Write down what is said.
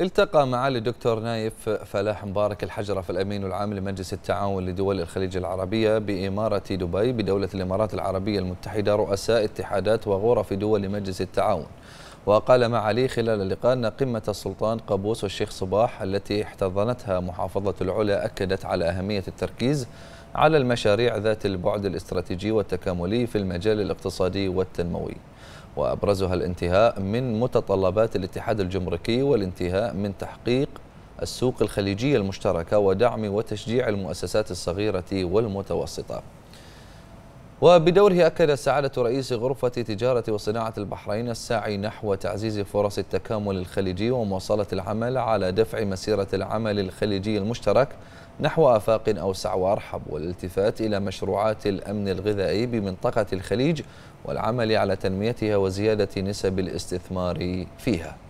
التقى معالي الدكتور نايف فلاح مبارك الحجرف الامين العام لمجلس التعاون لدول الخليج العربيه باماره دبي بدوله الامارات العربيه المتحده رؤساء اتحادات وغرف دول مجلس التعاون. وقال معالي خلال اللقاء أن قمة السلطان قابوس والشيخ صباح التي احتضنتها محافظة العلا أكدت على أهمية التركيز على المشاريع ذات البعد الاستراتيجي والتكاملي في المجال الاقتصادي والتنموي وأبرزها الانتهاء من متطلبات الاتحاد الجمركي والانتهاء من تحقيق السوق الخليجية المشتركة ودعم وتشجيع المؤسسات الصغيرة والمتوسطة وبدوره أكد سعادة رئيس غرفة تجارة وصناعة البحرين الساعي نحو تعزيز فرص التكامل الخليجي ومواصلة العمل على دفع مسيرة العمل الخليجي المشترك نحو آفاق أوسع وأرحب والالتفات إلى مشروعات الأمن الغذائي بمنطقة الخليج والعمل على تنميتها وزيادة نسب الاستثمار فيها